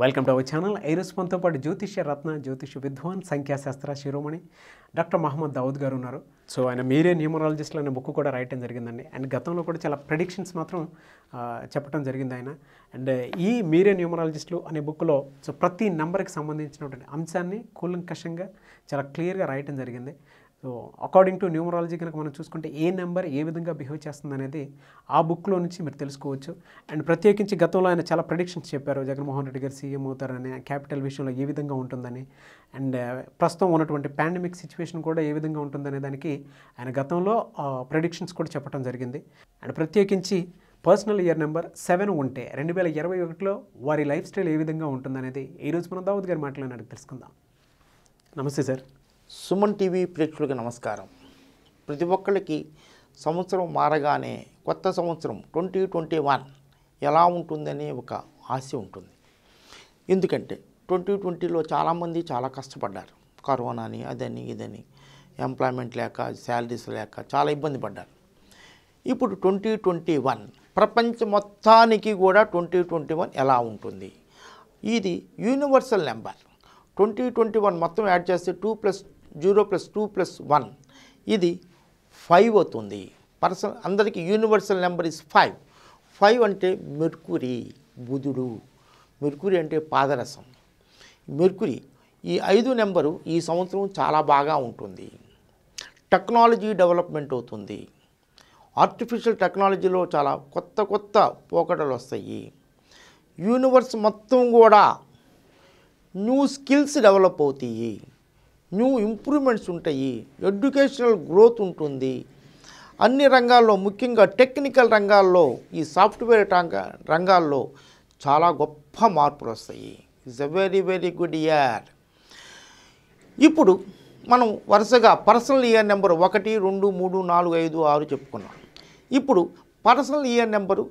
welcome to our channel ఐరస్పన్తో పాటు జ్యోతిష్య రత్న జ్యోతిష విద్వాన్ సంఖ్యాశాస్త్ర శిరోమణి డాక్టర్ మహమ్మద్ దావుద్ గారు ఉన్నారు సో ఆయన మీరే న్యూమరాలజిస్ట్లు అనే బుక్ కూడా రాయటం జరిగిందండి అండ్ గతంలో కూడా చాలా ప్రెడిక్షన్స్ మాత్రం చెప్పడం జరిగింది ఆయన అండ్ ఈ మీరే న్యూమరాలజిస్టులు అనే బుక్లో సో ప్రతి నెంబర్కి సంబంధించినటువంటి అంశాన్ని కూలంకషంగా చాలా క్లియర్గా రాయటం జరిగింది సో అకార్డింగ్ టు న్యూమరాలజీ కనుక మనం చూసుకుంటే ఏ నెంబర్ ఏ విధంగా బిహేవ్ చేస్తుంది అనేది ఆ బుక్లో నుంచి మీరు తెలుసుకోవచ్చు అండ్ ప్రత్యేకించి గతంలో ఆయన చాలా ప్రొడిక్షన్స్ చెప్పారు జగన్మోహన్ రెడ్డి గారు సీఎం అవుతారని క్యాపిటల్ విషయంలో ఏ విధంగా ఉంటుందని అండ్ ప్రస్తుతం ఉన్నటువంటి పాండమిక్ సిచ్యువేషన్ కూడా ఏ విధంగా ఉంటుందనే దానికి ఆయన గతంలో ప్రొడిక్షన్స్ కూడా చెప్పడం జరిగింది అండ్ ప్రత్యేకించి పర్సనల్ ఇయర్ నెంబర్ సెవెన్ ఉంటే రెండు వేల ఇరవై ఒకటిలో వారి లైఫ్ స్టైల్ ఏ విధంగా ఉంటుందనేది ఈరోజు మనం దావుద్ గారు మాట్లాడినట్టు తెలుసుకుందాం నమస్తే సార్ సుమన్ టీవీ ప్రేక్షకులకి నమస్కారం ప్రతి ఒక్కళ్ళకి సంవత్సరం మారగానే కొత్త సంవత్సరం ట్వంటీ ట్వంటీ వన్ ఎలా ఉంటుందనే ఒక ఆశ ఉంటుంది ఎందుకంటే ట్వంటీ ట్వంటీలో చాలామంది చాలా కష్టపడ్డారు కరోనాని అదని ఇదని ఎంప్లాయ్మెంట్ లేక శాలరీస్ లేక చాలా ఇబ్బంది పడ్డారు ఇప్పుడు ట్వంటీ ట్వంటీ వన్ ప్రపంచం మొత్తానికి కూడా ట్వంటీ ట్వంటీ వన్ ఎలా ఉంటుంది ఇది universal number twenty twenty one మొత్తం యాడ్ చేస్తే two plus zero plus two plus one ఇది ఫైవ్ అవుతుంది పర్సన్ అందరికీ universal number is five five అంటే మెర్కురి బుధుడు మెర్కురి అంటే పాదరసం మెర్కురి ఈ ఐదు నెంబరు ఈ సంవత్సరం చాలా బాగా ఉంటుంది టెక్నాలజీ డెవలప్మెంట్ అవుతుంది ఆర్టిఫిషియల్ టెక్నాలజీలో చాలా కొత్త కొత్త పోకడలు వస్తాయి యూనివర్స్ మొత్తం కూడా న్యూ స్కిల్స్ డెవలప్ అవుతాయి న్యూ ఇంప్రూవ్మెంట్స్ ఉంటాయి ఎడ్యుకేషనల్ గ్రోత్ ఉంటుంది అన్ని రంగాల్లో ముఖ్యంగా టెక్నికల్ రంగాల్లో ఈ సాఫ్ట్వేర్ రంగాల్లో చాలా గొప్ప మార్పులు వస్తాయి it's a very very good year ఇప్పుడు మనం వరుసగా పర్సనల్ ఇయర్ నెంబర్ ఒకటి రెండు మూడు నాలుగు ఐదు ఆరు చెప్పుకున్నాం ఇప్పుడు పర్సనల్ ఇయర్ నెంబరు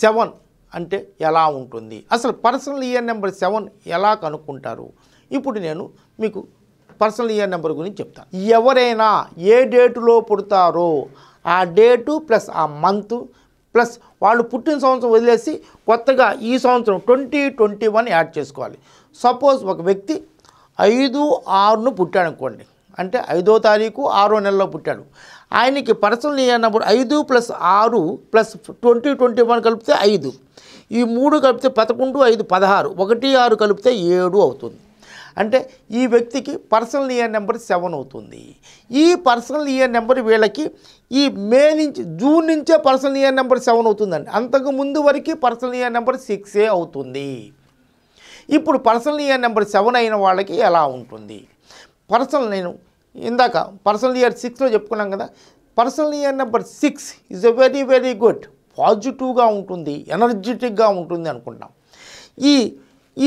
సెవెన్ అంటే ఎలా ఉంటుంది అసలు పర్సనల్ ఇయర్ నెంబర్ సెవెన్ ఎలా కనుక్కుంటారు ఇప్పుడు నేను మీకు పర్సనల్ ఇయర్ నెంబర్ గురించి చెప్తాను ఎవరైనా ఏ డేటులో పుడతారో ఆ డేటు ప్లస్ ఆ మంత్ ప్లస్ వాళ్ళు పుట్టిన సంవత్సరం వదిలేసి కొత్తగా ఈ సంవత్సరం ట్వంటీ ట్వంటీ వన్ యాడ్ చేసుకోవాలి సపోజ్ ఒక వ్యక్తి ఐదు ఆరును పుట్టాడు అనుకోండి అంటే ఐదో తారీఖు ఆరో నెలలో పుట్టాడు ఆయనకి పర్సనల్ ఇయర్ నెంబర్ ఐదు ప్లస్ ఆరు ప్లస్ ట్వంటీ ట్వంటీ వన్ కలిపితే ఐదు ఈ మూడు కలిపితే పదకొండు ఐదు పదహారు ఒకటి ఆరు కలిపితే ఏడు అవుతుంది అంటే ఈ వ్యక్తికి పర్సనల్ ఇయర్ నెంబర్ సెవెన్ అవుతుంది ఈ పర్సనల్ ఇయర్ నెంబర్ వీళ్ళకి ఈ మే నుంచి జూన్ నుంచే పర్సనల్ ఇయర్ నెంబర్ సెవెన్ అవుతుందండి అంతకు ముందు వరకు పర్సనల్ ఇయర్ నెంబర్ సిక్సే అవుతుంది ఇప్పుడు పర్సనల్ ఇయర్ నెంబర్ సెవెన్ అయిన వాళ్ళకి ఎలా ఉంటుంది పర్సనల్ నేను ఇందాక పర్సనల్ ఇయర్ సిక్స్లో చెప్పుకున్నాం కదా personal year number six is a very very good పాజిటివ్గా ఉంటుంది ఎనర్జెటిక్గా ఉంటుంది అనుకుంటాం ఈ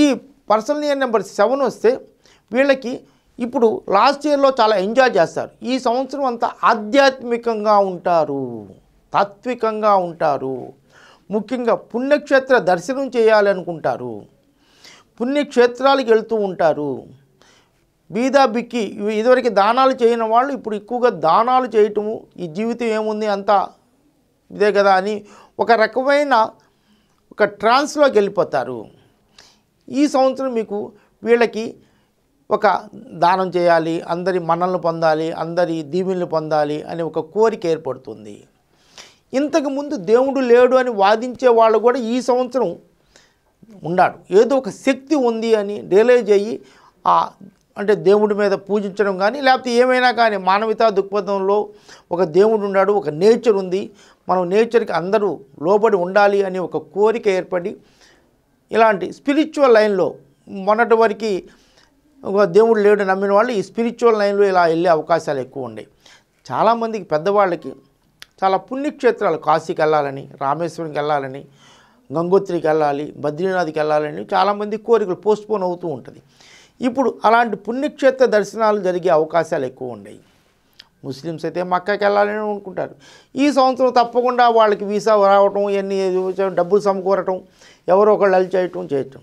ఈ పర్సనల్ ఇయర్ నెంబర్ సెవెన్ వస్తే వీళ్ళకి ఇప్పుడు లాస్ట్ ఇయర్లో చాలా ఎంజాయ్ చేస్తారు ఈ సంవత్సరం అంతా ఆధ్యాత్మికంగా ఉంటారు తాత్వికంగా ఉంటారు ముఖ్యంగా పుణ్యక్షేత్ర దర్శనం చేయాలనుకుంటారు పుణ్యక్షేత్రాలకు వెళ్తూ ఉంటారు బీదా బిక్కి ఇదివరకు దానాలు చేయని వాళ్ళు ఇప్పుడు ఎక్కువగా దానాలు చేయటము ఈ జీవితం ఏముంది అంతా ఇదే కదా అని ఒక రకమైన ఒక ట్రాన్స్లోకి వెళ్ళిపోతారు ఈ సంవత్సరం మీకు వీళ్ళకి ఒక దానం చేయాలి అందరి మన్నలను పొందాలి అందరి దీవెనలు పొందాలి అనే ఒక కోరిక ఏర్పడుతుంది ఇంతకుముందు దేవుడు లేడు అని వాదించే వాళ్ళు కూడా ఈ సంవత్సరం ఉన్నాడు ఏదో ఒక శక్తి ఉంది అని రియలైజ్ అయ్యి ఆ అంటే దేవుడి మీద పూజించడం కానీ లేకపోతే ఏమైనా కానీ మానవితా దృక్పథంలో ఒక దేవుడు ఉన్నాడు ఒక నేచర్ ఉంది మనం నేచర్కి అందరూ లోబడి ఉండాలి అని ఒక కోరిక ఏర్పడి ఇలాంటి స్పిరిచువల్ లైన్లో మొన్నటి వరకు దేవుడు లేడు నమ్మిన వాళ్ళు ఈ స్పిరిచువల్ లైన్లో ఇలా వెళ్ళే అవకాశాలు ఎక్కువ ఉండేవి చాలామందికి పెద్దవాళ్ళకి చాలా పుణ్యక్షేత్రాలు కాశీకి వెళ్ళాలని రామేశ్వరంకి వెళ్ళాలని గంగోత్రికి వెళ్ళాలి బద్రీనాథ్కి వెళ్ళాలని చాలామంది కోరికలు పోస్ట్పోన్ అవుతూ ఉంటుంది ఇప్పుడు అలాంటి పుణ్యక్షేత్ర దర్శనాలు జరిగే అవకాశాలు ఎక్కువ ఉండేవి ముస్లిమ్స్ అయితే మక్కాకి వెళ్ళాలని అనుకుంటారు ఈ సంవత్సరం తప్పకుండా వాళ్ళకి వీసా రావటం ఇవన్నీ డబ్బులు సమకూరటం ఎవరో ఒకళ్ళు అల్ చేయటం చేయటం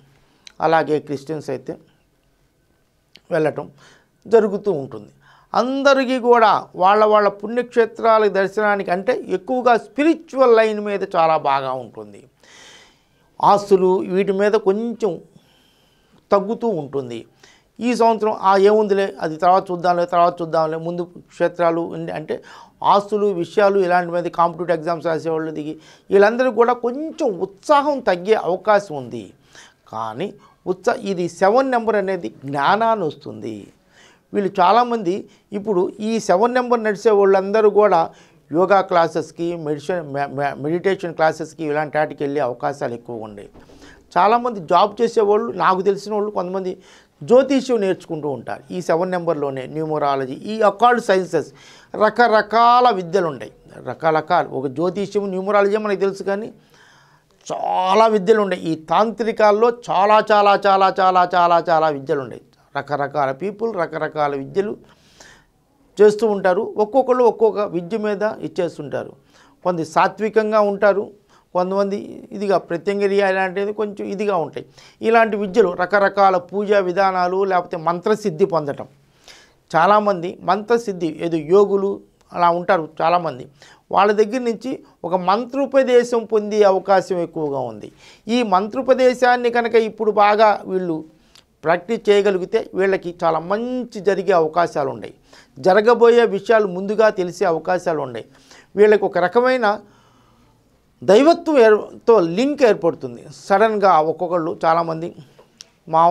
అలాగే క్రిస్టియన్స్ అయితే వెళ్ళటం జరుగుతూ ఉంటుంది అందరికీ కూడా వాళ్ళ వాళ్ళ పుణ్యక్షేత్రాల దర్శనానికి అంటే ఎక్కువగా స్పిరిచువల్ లైన్ మీద చాలా బాగా ఉంటుంది ఆస్తులు వీటి మీద కొంచెం తగ్గుతూ ఉంటుంది ఈ సంవత్సరం ఆ ఏముందిలే అది తర్వాత చూద్దాంలే తర్వాత చూద్దాంలే ముందు క్షేత్రాలు అంటే ఆస్తులు విషయాలు ఇలాంటి మీద కాంపిటేటివ్ ఎగ్జామ్స్ రాసేవాళ్ళు దిగి వీళ్ళందరూ కూడా కొంచెం ఉత్సాహం తగ్గే అవకాశం ఉంది కానీ ఉత్సా ఇది సెవెన్ నెంబర్ అనేది జ్ఞానాన్ని వస్తుంది వీళ్ళు చాలామంది ఇప్పుడు ఈ సెవెన్ నెంబర్ నడిచే వాళ్ళందరూ కూడా యోగా క్లాసెస్కి మెడిషన్ మెడిటేషన్ క్లాసెస్కి ఇలాంటి వాటికి వెళ్ళే అవకాశాలు ఎక్కువగా ఉండేవి చాలామంది జాబ్ చేసేవాళ్ళు నాకు తెలిసిన వాళ్ళు కొంతమంది జ్యోతిష్యం నేర్చుకుంటూ ఉంటారు ఈ సెవెన్ నెంబర్లోనే న్యూమరాలజీ ఈ అకాల్డ్ సైన్సెస్ రకరకాల విద్యలు ఉంటాయి రకరకాలు ఒక జ్యోతిష్యం న్యూమరాలజీ మనకు తెలుసు కానీ చాలా విద్యలు ఉన్నాయి ఈ తాంత్రికాల్లో చాలా చాలా చాలా చాలా చాలా చాలా విద్యలు ఉన్నాయి రకరకాల పీపుల్ రకరకాల విద్యలు చేస్తూ ఉంటారు ఒక్కొక్కళ్ళు ఒక్కొక్క విద్య మీద ఇచ్చేస్తుంటారు కొంత సాత్వికంగా ఉంటారు కొంతమంది ఇదిగా ప్రత్యంగిరియ ఇలాంటివి కొంచెం ఇదిగా ఉంటాయి ఇలాంటి విద్యలు రకరకాల పూజా విధానాలు లేకపోతే మంత్రసిద్ధి పొందటం చాలామంది మంత్రసిద్ధి ఏదో యోగులు అలా ఉంటారు చాలామంది వాళ్ళ దగ్గర నుంచి ఒక మంత్రోపదేశం పొందే అవకాశం ఎక్కువగా ఉంది ఈ మంత్రోపదేశాన్ని కనుక ఇప్పుడు బాగా వీళ్ళు ప్రాక్టీస్ చేయగలిగితే వీళ్ళకి చాలా మంచి జరిగే అవకాశాలు ఉన్నాయి జరగబోయే విషయాలు ముందుగా తెలిసే అవకాశాలు ఉన్నాయి వీళ్ళకి ఒక రకమైన దైవత్వం ఏర్తో లింక్ ఏర్పడుతుంది సడన్గా ఒక్కొక్కళ్ళు చాలామంది మా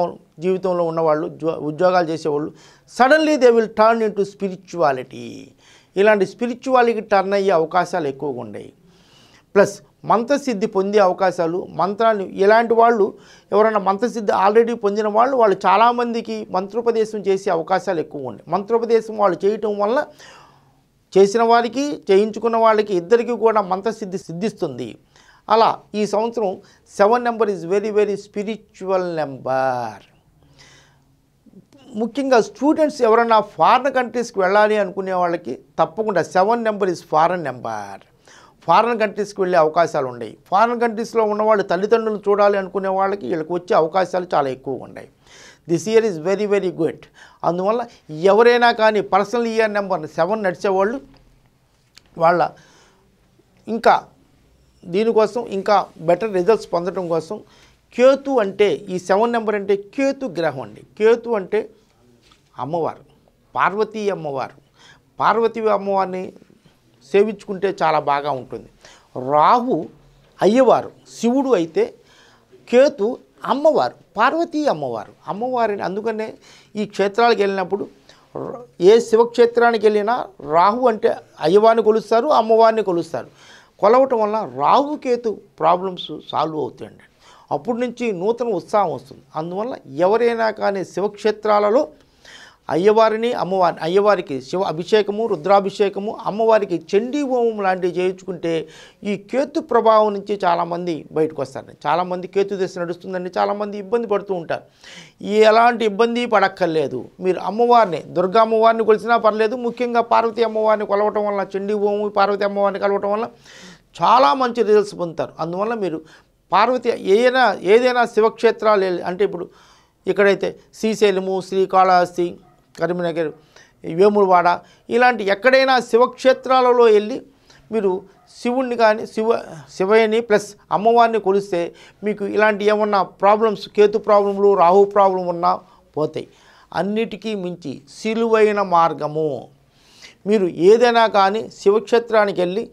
జీవితంలో ఉన్నవాళ్ళు ఉద్యోగాలు చేసేవాళ్ళు suddenly they will turn to spirituality ఇలాంటి స్పిరిచువాలిటీకి టర్న్ అయ్యే అవకాశాలు ఎక్కువగా ఉన్నాయి ప్లస్ మంత్రసిద్ధి పొందే అవకాశాలు మంత్రాన్ని ఇలాంటి వాళ్ళు ఎవరైనా మంత్రసిద్ధి ఆల్రెడీ పొందిన వాళ్ళు వాళ్ళు చాలామందికి మంత్రోపదేశం చేసే అవకాశాలు ఎక్కువ ఉండే మంత్రోపదేశం వాళ్ళు చేయటం వల్ల చేసిన వారికి చేయించుకున్న వాళ్ళకి ఇద్దరికీ కూడా మంత్రసిద్ధి సిద్ధిస్తుంది అలా ఈ సంవత్సరం seven number is very very spiritual number ముఖ్యంగా స్టూడెంట్స్ ఎవరైనా ఫారిన్ కంట్రీస్కి వెళ్ళాలి అనుకునే వాళ్ళకి తప్పకుండా seven number is foreign number foreign కంట్రీస్కి వెళ్ళే అవకాశాలు ఉన్నాయి ఫారెన్ కంట్రీస్లో ఉన్నవాళ్ళు తల్లిదండ్రులు చూడాలి అనుకునే వాళ్ళకి వీళ్ళకి వచ్చే అవకాశాలు చాలా ఎక్కువగా ఉన్నాయి this year is very very good అందువల్ల ఎవరైనా కానీ పర్సనల్ ఇయర్ నెంబర్ సెవెన్ నడిచేవాళ్ళు వాళ్ళ ఇంకా దీనికోసం ఇంకా బెటర్ రిజల్ట్స్ పొందడం కోసం కేతు అంటే ఈ సెవెన్ నెంబర్ అంటే కేతు గ్రహం అండి కేతు అంటే అమ్మవారు పార్వతీ అమ్మవారు పార్వతీ అమ్మవారిని సేవించుకుంటే చాలా బాగా ఉంటుంది రాహు అయ్యవారు శివుడు అయితే కేతు అమ్మవారు పార్వతీ అమ్మవారు అమ్మవారిని అందుకనే ఈ క్షేత్రాలకు వెళ్ళినప్పుడు ఏ శివక్షేత్రానికి వెళ్ళినా రాహు అంటే అయ్యవారిని కొలుస్తారు అమ్మవారిని కొలుస్తారు కొలవటం వల్ల రాహుకేతు ప్రాబ్లమ్స్ సాల్వ్ అవుతాయండి అప్పటి నుంచి నూతన ఉత్సాహం వస్తుంది అందువల్ల ఎవరైనా కానీ శివక్షేత్రాలలో అయ్యవారిని అమ్మవారి అయ్యవారికి శివ అభిషేకము రుద్రాభిషేకము అమ్మవారికి చండీ హోమం లాంటివి చేయించుకుంటే ఈ కేతు ప్రభావం నుంచి చాలామంది బయటకు వస్తారు చాలామంది కేతు దశ నడుస్తుందండి చాలామంది ఇబ్బంది పడుతూ ఉంటారు ఎలాంటి ఇబ్బంది పడక్కర్లేదు మీరు అమ్మవారిని దుర్గా అమ్మవారిని కొలిసినా పర్లేదు ముఖ్యంగా పార్వతీ అమ్మవారిని కొలవటం వల్ల చండీ హోమం పార్వతీ అమ్మవారిని కలవటం వల్ల చాలా మంచి రిజల్ట్స్ పొందుతారు అందువల్ల మీరు పార్వతి ఏదైనా ఏదైనా శివక్షేత్రాలు అంటే ఇప్పుడు ఇక్కడైతే శ్రీశైలము శ్రీకాళహస్తి కరీంనగర్ వేములవాడ ఇలాంటి ఎక్కడైనా శివక్షేత్రాలలో వెళ్ళి మీరు శివుణ్ణి కానీ శివ శివయ్యని ప్లస్ అమ్మవారిని కొలిస్తే మీకు ఇలాంటి ఏమన్నా ప్రాబ్లమ్స్ కేతు ప్రాబ్లములు రాహు ప్రాబ్లం ఉన్నా పోతాయి అన్నిటికీ మించి సిలువైన మార్గము మీరు ఏదైనా కానీ శివక్షేత్రానికి వెళ్ళి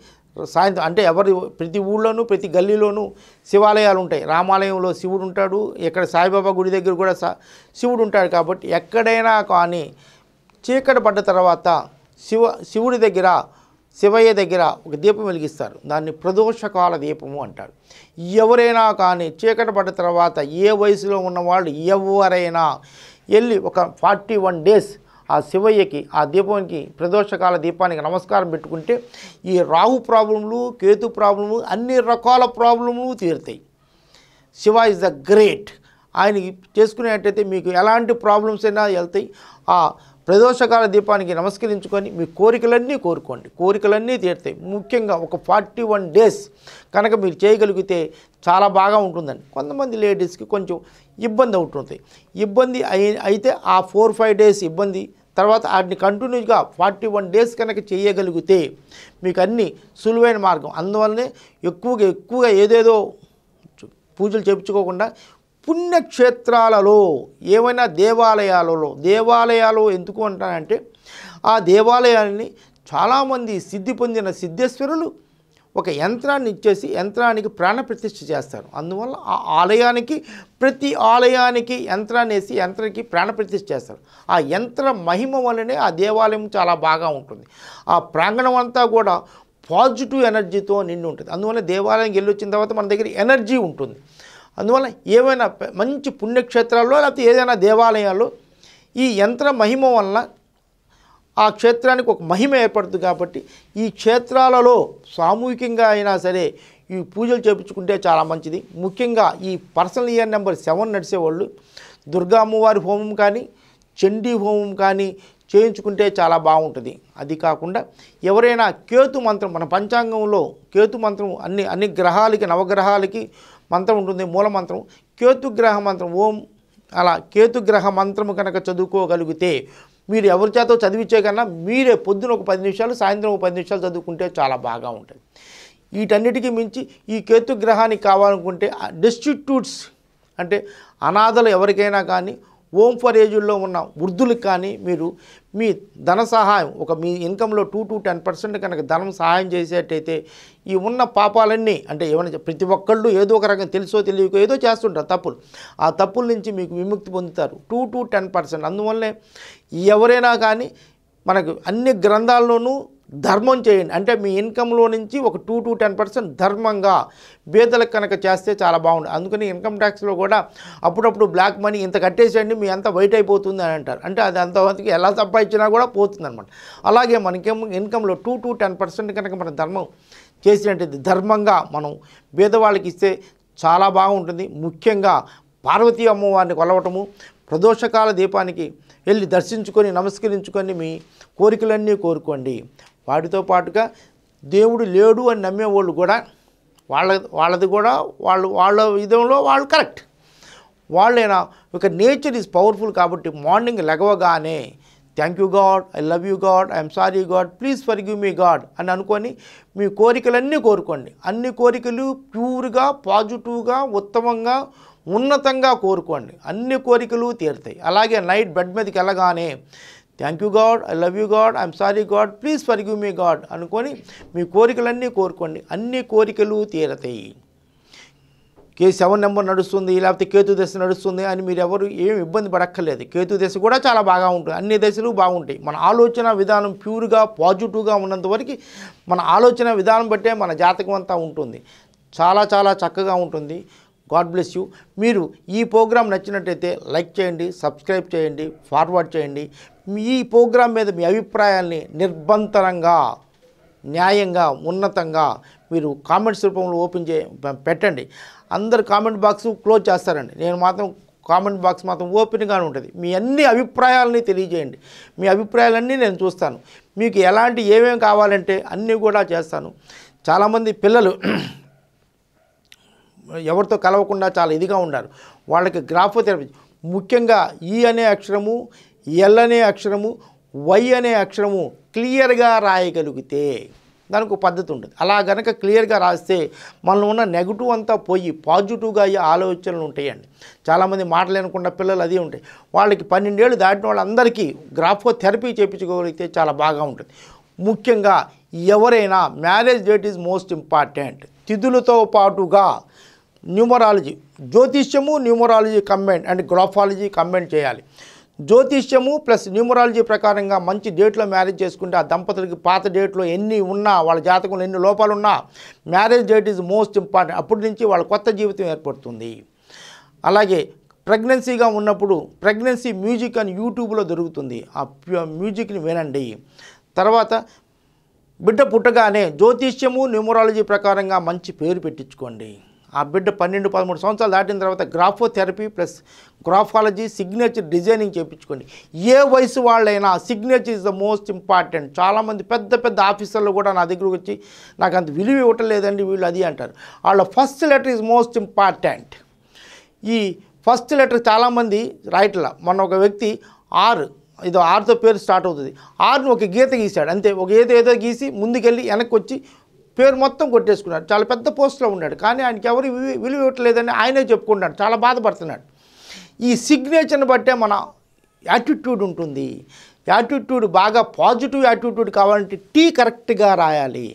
సాయంత్రం అంటే ఎవరి ప్రతి ఊళ్ళోనూ ప్రతి గల్లీలోనూ శివాలయాలు ఉంటాయి రామాలయంలో శివుడు ఉంటాడు ఇక్కడ సాయిబాబా గుడి దగ్గర కూడా శివుడు ఉంటాడు కాబట్టి ఎక్కడైనా కానీ చీకటి పడ్డ తర్వాత శివ శివుడి దగ్గర శివయ్య దగ్గర ఒక దీపం వెలిగిస్తారు దాన్ని ప్రదోషకాల దీపము అంటారు ఎవరైనా కానీ చీకటి పడ్డ తర్వాత ఏ వయసులో ఉన్నవాళ్ళు ఎవరైనా వెళ్ళి ఒక ఫార్టీ డేస్ ఆ శివయ్యకి ఆ దీపానికి ప్రదోషకాల దీపానికి నమస్కారం పెట్టుకుంటే ఈ రాహు ప్రాబ్లములు కేతు ప్రాబ్లము అన్ని రకాల ప్రాబ్లములు తీరుతాయి శివ ఇస్ ద గ్రేట్ ఆయన చేసుకునేటైతే మీకు ఎలాంటి ప్రాబ్లమ్స్ అయినా వెళ్తాయి ఆ ప్రదోషకాల దీపానికి నమస్కరించుకొని మీ కోరికలన్నీ కోరుకోండి కోరికలన్నీ తీరుతాయి ముఖ్యంగా ఒక ఫార్టీ వన్ డేస్ కనుక మీరు చేయగలిగితే చాలా బాగా ఉంటుందండి కొంతమంది లేడీస్కి కొంచెం ఇబ్బంది అవుతుంది ఇబ్బంది అయితే ఆ ఫోర్ ఫైవ్ డేస్ ఇబ్బంది తర్వాత వాటిని కంటిన్యూగా ఫార్టీ వన్ డేస్ కనుక చేయగలిగితే మీకు అన్ని సులువైన మార్గం అందువల్లనే ఎక్కువగా ఎక్కువగా ఏదేదో పూజలు చేయించుకోకుండా పుణ్యక్షేత్రాలలో ఏమైనా దేవాలయాలలో దేవాలయాలు ఎందుకు అంటానంటే ఆ దేవాలయాలని చాలామంది సిద్ధి పొందిన సిద్ధేశ్వరులు ఒక యంత్రాన్ని ఇచ్చేసి యంత్రానికి ప్రాణప్రతిష్ఠ చేస్తారు అందువల్ల ఆ ఆలయానికి ప్రతి ఆలయానికి యంత్రాన్ని వేసి యంత్రానికి ప్రాణప్రతిష్ఠ చేస్తారు ఆ యంత్ర మహిమ వల్లనే ఆ దేవాలయం చాలా బాగా ఉంటుంది ఆ ప్రాంగణం అంతా కూడా పాజిటివ్ ఎనర్జీతో నిండి ఉంటుంది అందువల్ల దేవాలయం వెళ్ళి వచ్చిన తర్వాత మన దగ్గర ఎనర్జీ ఉంటుంది అందువల్ల ఏమైనా మంచి పుణ్యక్షేత్రాల్లో లేకపోతే ఏదైనా దేవాలయాల్లో ఈ యంత్ర మహిమ వల్ల ఆ క్షేత్రానికి ఒక మహిమ ఏర్పడుతుంది కాబట్టి ఈ క్షేత్రాలలో సామూహికంగా అయినా సరే ఈ పూజలు చేపించుకుంటే చాలా మంచిది ముఖ్యంగా ఈ పర్సనల్ ఇయర్ నెంబర్ సెవెన్ నడిసేవాళ్ళు దుర్గా అమ్మవారి హోమం కానీ చండీ హోమం కానీ చేయించుకుంటే చాలా బాగుంటుంది అది కాకుండా ఎవరైనా కేతు మంత్రం మన పంచాంగంలో కేతు మంత్రం అన్ని అన్ని గ్రహాలకి నవగ్రహాలకి మంత్రం ఉంటుంది మూల మంత్రం కేతు గ్రహ మంత్రం ఓం అలా కేతుగ్రహ మంత్రము కనుక చదువుకోగలిగితే మీరు ఎవరి చేత చదివించే కన్నా మీరే పొద్దున ఒక పది నిమిషాలు సాయంత్రం ఒక పది నిమిషాలు చదువుకుంటే చాలా బాగా ఉంటుంది వీటన్నిటికీ మించి ఈ కేతు గ్రహానికి కావాలనుకుంటే డిస్టిట్యూట్స్ అంటే అనాథలు ఎవరికైనా కానీ హోమ్ ఫర్ ఏజ్లో ఉన్న వృద్ధులకు కానీ మీరు మీ ధన సహాయం ఒక మీ ఇన్కంలో టూ టు టెన్ పర్సెంట్ కనుక ధనం సహాయం చేసేటైతే ఈ ఉన్న పాపాలన్నీ అంటే ఏమైనా ప్రతి ఒక్కళ్ళు ఏదో ఒక రకం తెలుసో తెలియకో ఏదో చేస్తుంటారు తప్పులు ఆ తప్పుల నుంచి మీకు విముక్తి పొందుతారు టూ టు టెన్ పర్సెంట్ అందువల్లే ఎవరైనా కానీ మనకు అన్ని గ్రంథాల్లోనూ ధర్మం చేయండి అంటే మీ ఇన్కంలో నుంచి ఒక టూ టు టెన్ పర్సెంట్ ధర్మంగా బేదలకు కనుక చేస్తే చాలా బాగుంటుంది అందుకని ఇన్కమ్ ట్యాక్స్లో కూడా అప్పుడప్పుడు బ్లాక్ మనీ ఇంత కట్టేసేయండి మీ అంత వైట్ అయిపోతుంది అని అంటారు అంటే అది అంతవరకు ఎలా సంపాదించినా కూడా అనమాట అలాగే మనకేమో ఇన్కంలో టూ టు టెన్ పర్సెంట్ కనుక మన ధర్మం చేసినట్టు ధర్మంగా మనం బేదవాళ్ళకి ఇస్తే చాలా బాగుంటుంది ముఖ్యంగా పార్వతీ అమ్మవారిని కొలవటము ప్రదోషకాల దీపానికి వెళ్ళి దర్శించుకొని నమస్కరించుకొని మీ కోరికలన్నీ కోరుకోండి వాటితో పాటుగా దేవుడు లేడు అని నమ్మేవాళ్ళు కూడా వాళ్ళ వాళ్ళది కూడా వాళ్ళు వాళ్ళ విధంలో వాళ్ళు కరెక్ట్ వాళ్ళైనా ఇక నేచర్ ఈజ్ పవర్ఫుల్ కాబట్టి మార్నింగ్ లెగవగానే thank you God I love you God I'm sorry God please forgive me God అని అనుకొని మీ కోరికలన్నీ కోరుకోండి అన్ని కోరికలు ప్యూర్గా పాజిటివ్గా ఉత్తమంగా ఉన్నతంగా కోరుకోండి అన్ని కోరికలు తీరుతాయి అలాగే నైట్ బెడ్ మీదకి వెళ్ళగానే thank you God I love you God I'm sorry God please forgive me God అనుకొని మీ కోరికలన్నీ కోరుకోండి అన్ని కోరికలు తీరతాయి కే సెవెన్ నెంబర్ నడుస్తుంది లేకపోతే కేతు దశ నడుస్తుంది అని మీరు ఎవరు ఏమి ఇబ్బంది పడక్కర్లేదు కేతు దశ కూడా చాలా బాగా ఉంటుంది అన్ని దశలు బాగుంటాయి మన ఆలోచన విధానం ప్యూర్గా పాజిటివ్గా ఉన్నంత వరకు మన ఆలోచన విధానం బట్టే మన జాతకం అంతా ఉంటుంది చాలా చాలా చక్కగా ఉంటుంది గాడ్ బ్లెస్ యూ మీరు ఈ ప్రోగ్రాం నచ్చినట్టయితే లైక్ చేయండి సబ్స్క్రైబ్ చేయండి ఫార్వర్డ్ చేయండి మీ ఈ ప్రోగ్రాం మీద మీ అభిప్రాయాల్ని నిర్బంతరంగా న్యాయంగా ఉన్నతంగా మీరు కామెంట్స్ రూపంలో ఓపెన్ చే పెట్టండి అందరు కామెంట్ బాక్స్ క్లోజ్ చేస్తారండి నేను మాత్రం కామెంట్ బాక్స్ మాత్రం ఓపెన్గా ఉంటుంది మీ అన్ని అభిప్రాయాలని తెలియజేయండి మీ అభిప్రాయాలన్నీ నేను చూస్తాను మీకు ఎలాంటి ఏమేమి కావాలంటే అన్నీ కూడా చేస్తాను చాలామంది పిల్లలు ఎవరితో కలవకుండా చాలా ఇదిగా ఉన్నారు వాళ్ళకి గ్రాఫోథెరపీ ముఖ్యంగా ఈ అనే అక్షరము ఎల్ అనే అక్షరము వై అనే అక్షరము క్లియర్గా రాయగలిగితే దానికి ఒక పద్ధతి ఉంటుంది అలా కనుక క్లియర్గా రాస్తే మనలో ఉన్న నెగిటివ్ అంతా పోయి పాజిటివ్గా అయ్యే ఆలోచనలు ఉంటాయండి చాలామంది మాట్లాడకుండా పిల్లలు అదే ఉంటాయి వాళ్ళకి పన్నెండేళ్ళు దాటిన వాళ్ళందరికీ గ్రాఫో థెరపీ చేయించుకోగలిగితే చాలా బాగా ఉంటుంది ముఖ్యంగా ఎవరైనా marriage date is most important తిథులతో పాటుగా న్యూమరాలజీ జ్యోతిష్యము numerology combine and graphology combine చేయాలి జ్యోతిష్యము ప్లస్ న్యూమరాలజీ ప్రకారంగా మంచి డేట్లో మ్యారేజ్ చేసుకుంటే ఆ దంపతులకి పాత డేట్లో ఎన్ని ఉన్నా వాళ్ళ జాతకంలో ఎన్ని లోపాలు ఉన్నా marriage date is most important అప్పటి నుంచి వాళ్ళ కొత్త జీవితం ఏర్పడుతుంది అలాగే ప్రెగ్నెన్సీగా ఉన్నప్పుడు ప్రెగ్నెన్సీ మ్యూజిక్ అని యూట్యూబ్లో దొరుకుతుంది ఆ మ్యూజిక్ని వినండి తర్వాత బిడ్డ పుట్టగానే జ్యోతిష్యము న్యూమరాలజీ ప్రకారంగా మంచి పేరు పెట్టించుకోండి ఆ బిడ్డ పన్నెండు పదమూడు సంవత్సరాలు దాటిన తర్వాత graphotherapy plus graphology signature designing చేయించుకోండి ఏ వయసు వాళ్ళైనా signature is the most important చాలామంది పెద్ద పెద్ద ఆఫీసర్లు కూడా నా దగ్గరకు వచ్చి నాకు అంత విలువ ఇవ్వటం లేదండి వీళ్ళు అది అంటారు వాళ్ళ first letter is most important ఈ ఫస్ట్ లెటర్ చాలామంది రైట్లా మొన్న ఒక వ్యక్తి ఆరు ఇదో ఆరుతో పేరు స్టార్ట్ అవుతుంది ఆరుని ఒక గీత గీశాడు అంతే ఒక ఏదో ఏదో గీసి ముందుకెళ్ళి వెనక్కి వచ్చి పేరు మొత్తం కొట్టేసుకున్నాడు చాలా పెద్ద పోస్ట్లో ఉన్నాడు కానీ ఆయనకి ఎవరు విలువ ఇవ్వట్లేదని ఆయనే చెప్పుకుంటున్నాడు చాలా బాధపడుతున్నాడు ఈ సిగ్నేచర్ని బట్టే మన యాటిట్యూడ్ ఉంటుంది యాటిట్యూడ్ బాగా పాజిటివ్ యాటిట్యూడ్ కావాలంటే టీ కరెక్ట్గా రాయాలి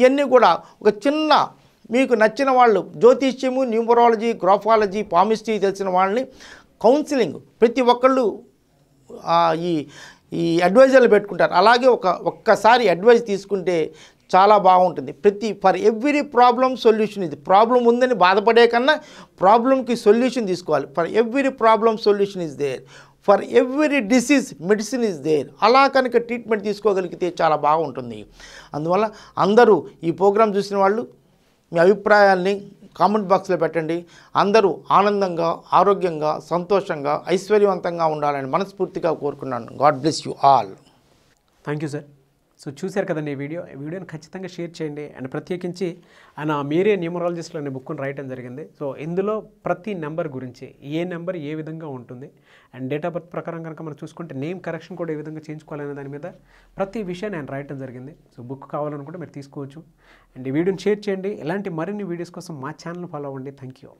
ఇవన్నీ కూడా ఒక చిన్న మీకు నచ్చిన వాళ్ళు జ్యోతిష్యము న్యూమరాలజీ గ్రాఫాలజీ పామిస్ట్రీ తెలిసిన వాళ్ళని కౌన్సిలింగ్ ప్రతి ఒక్కళ్ళు ఈ ఈ అడ్వైజర్లు పెట్టుకుంటారు అలాగే ఒక ఒక్కసారి అడ్వైజ్ తీసుకుంటే చాలా బాగుంటుంది ప్రతి ఫర్ ఎవ్రీ ప్రాబ్లం సొల్యూషన్ ఇది ప్రాబ్లం ఉందని బాధపడే కన్నా ప్రాబ్లంకి సొల్యూషన్ తీసుకోవాలి for every problem solution is there for every disease medicine is there అలా కనుక ట్రీట్మెంట్ తీసుకోగలిగితే చాలా బాగుంటుంది అందువల్ల అందరూ ఈ ప్రోగ్రాం చూసిన వాళ్ళు మీ అభిప్రాయాల్ని కామెంట్ బాక్స్లో పెట్టండి అందరూ ఆనందంగా ఆరోగ్యంగా సంతోషంగా ఐశ్వర్యవంతంగా ఉండాలని మనస్ఫూర్తిగా కోరుకున్నాను God bless you all thank you sir so చూశారు కదండి ఈ వీడియో ఈ వీడియోని ఖచ్చితంగా షేర్ చేయండి అండ్ ప్రత్యేకించి ఆయన మీరే న్యూమరాలజిస్ట్లో అనే బుక్ను రాయటం జరిగింది సో ఇందులో ప్రతి నెంబర్ గురించి ఏ నెంబర్ ఏ విధంగా ఉంటుంది అండ్ డేట్ ఆఫ్ బర్త్ ప్రకారం కనుక మనం చూసుకుంటే నేమ్ కరెక్షన్ కూడా ఏ విధంగా చేయించుకోవాలనే దాని మీద ప్రతి విషయాన్ని ఆయన రాయటం జరిగింది సో బుక్ కావాలనుకుంటే మీరు తీసుకోవచ్చు అండ్ ఈ వీడియోని షేర్ చేయండి ఇలాంటి మరిన్ని వీడియోస్ కోసం మా ఛానల్ ఫాలో అవ్వండి థ్యాంక్ యూ